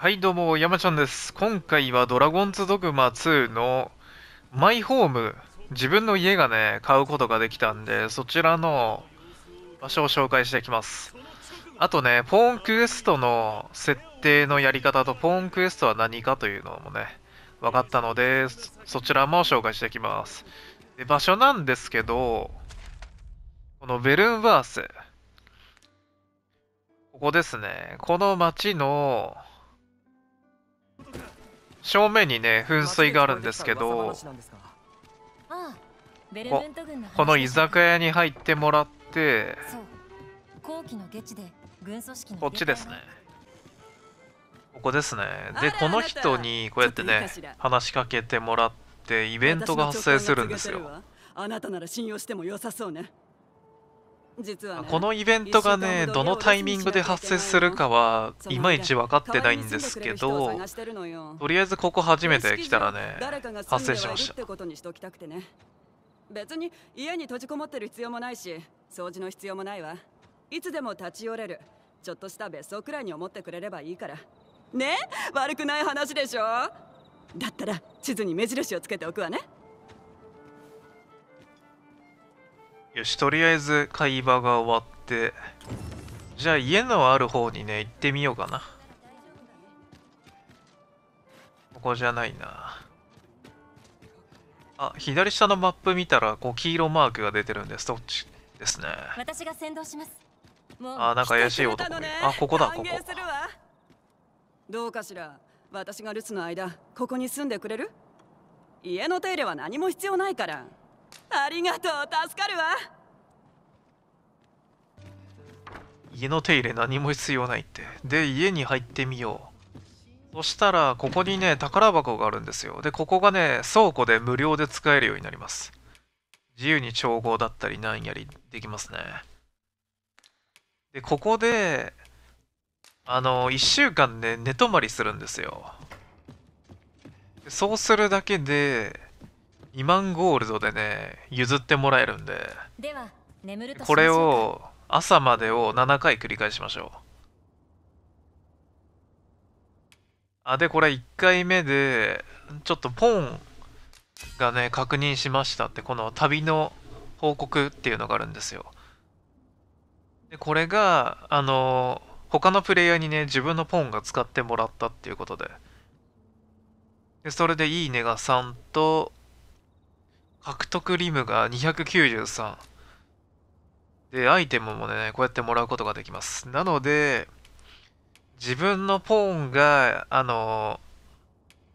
はいどうも山ちゃんです今回はドラゴンズドグマ2のマイホーム自分の家がね買うことができたんでそちらの場所を紹介していきますあとねポーンクエストの設定のやり方とポーンクエストは何かというのもね分かったのでそちらも紹介していきますで場所なんですけどこのベルンバースここですねこの街の正面にね噴水があるんですけどこの居酒屋に入ってもらってこっちですねここですねでこの人にこうやってね話しかけてもらってイベントが発生するんですよあなたなら信用しても良さそうね実は、ね、このイベントがねどのタイミングで発生するかはいまいち分かってないんですけどとりあえずここ初めて来たらね発生しましたて、くね、別に家に閉じこもってる必要もないし掃除の必要もないわいつでも立ち寄れるちょっとした別荘くらいに思ってくれればいいからね悪くない話でしょだったら地図に目印をつけておくわねよし、とりあえず会話が終わって、じゃあ家のある方にね、行ってみようかな。ここじゃないな。あ、左下のマップ見たら、こう黄色マークが出てるんです。どっちですね。私が先導します。あ、なんか怪しい男ね、あ、ここだ、ここ。どうかしら。私が留守の間、ここに住んでくれる家の手入れは何も必要ないから。ありがとう助かるわ家の手入れ何も必要ないってで家に入ってみようそしたらここにね宝箱があるんですよでここがね倉庫で無料で使えるようになります自由に調合だったりなんやりできますねでここであの1週間で、ね、寝泊まりするんですよそうするだけで2万ゴールドでね譲ってもらえるんでこれを朝までを7回繰り返しましょうあでこれ1回目でちょっとポンがね確認しましたってこの旅の報告っていうのがあるんですよでこれがあの他のプレイヤーにね自分のポンが使ってもらったっていうことででそれで「いいね」が3と獲得リムが293。で、アイテムもね、こうやってもらうことができます。なので、自分のポーンが、あの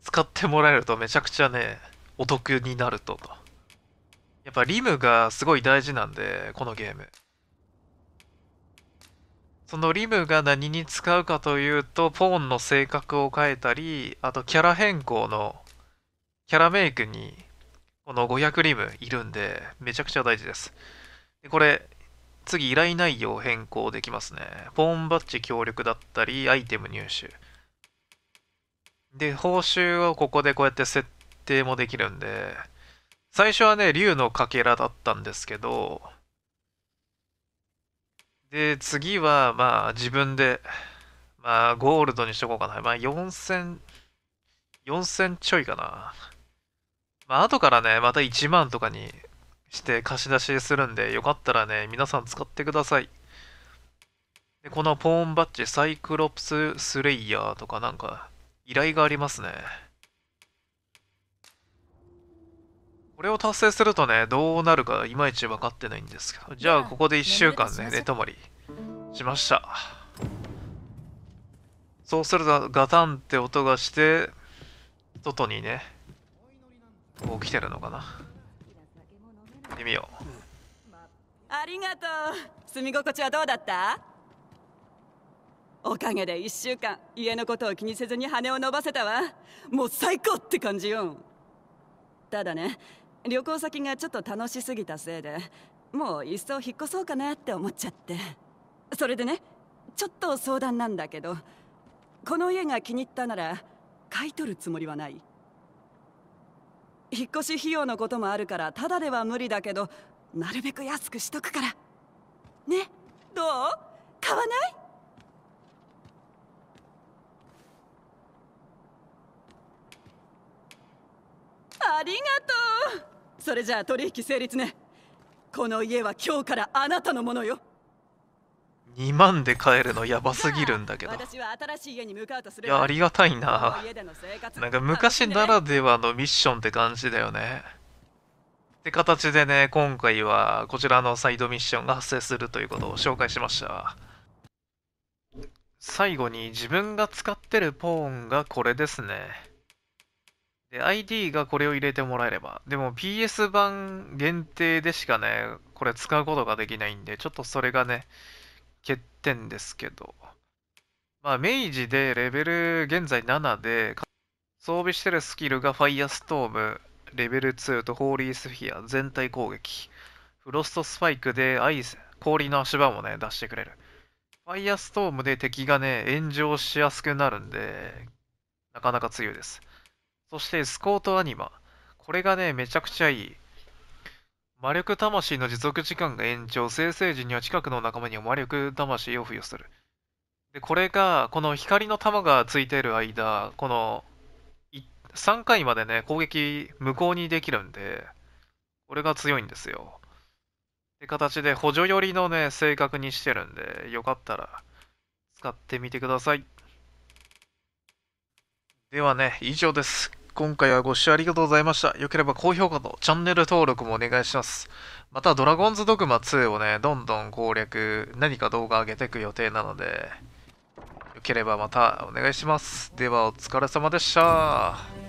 ー、使ってもらえるとめちゃくちゃね、お得になると。やっぱリムがすごい大事なんで、このゲーム。そのリムが何に使うかというと、ポーンの性格を変えたり、あとキャラ変更の、キャラメイクにこの500リムいるんで、めちゃくちゃ大事です。でこれ、次依頼内容変更できますね。ポーンバッジ協力だったり、アイテム入手。で、報酬をここでこうやって設定もできるんで、最初はね、竜のかけらだったんですけど、で、次は、まあ、自分で、まあ、ゴールドにしとこうかな。まあ、4000、4000ちょいかな。まあ、後からね、また1万とかにして貸し出しするんで、よかったらね、皆さん使ってください。でこのポーンバッジ、サイクロプススレイヤーとかなんか、依頼がありますね。これを達成するとね、どうなるかいまいち分かってないんですけど、じゃあここで1週間ね、寝泊まりしました。そうするとガタンって音がして、外にね、起きてるのかな行ってみようありがとう住み心地はどうだったおかげで1週間家のことを気にせずに羽を伸ばせたわもう最高って感じよただね旅行先がちょっと楽しすぎたせいでもう一層引っ越そうかなって思っちゃってそれでねちょっと相談なんだけどこの家が気に入ったなら買い取るつもりはない引っ越し費用のこともあるからただでは無理だけどなるべく安くしとくからねどう買わないありがとうそれじゃあ取引成立ねこの家は今日からあなたのものよ2万で帰るのやばすぎるんだけどいやありがたいななんか昔ならではのミッションって感じだよねって形でね今回はこちらのサイドミッションが発生するということを紹介しました最後に自分が使ってるポーンがこれですねで ID がこれを入れてもらえればでも PS 版限定でしかねこれ使うことができないんでちょっとそれがね欠点ですけど。まあ、明治でレベル現在7で、装備してるスキルがファイアストーム、レベル2とホーリースフィア、全体攻撃。フロストスパイクでアイス、氷の足場もね、出してくれる。ファイアストームで敵がね、炎上しやすくなるんで、なかなか強いです。そして、スコートアニマ。これがね、めちゃくちゃいい。魔力魂の持続時間が延長、生成時には近くの仲間には魔力魂を付与する。で、これが、この光の玉がついている間、この、3回までね、攻撃無効にできるんで、これが強いんですよ。って形で補助寄りのね、性格にしてるんで、よかったら使ってみてください。ではね、以上です。今回はご視聴ありがとうございました。よければ高評価とチャンネル登録もお願いします。また、ドラゴンズドグマ2をね、どんどん攻略、何か動画上げていく予定なので、よければまたお願いします。では、お疲れ様でした。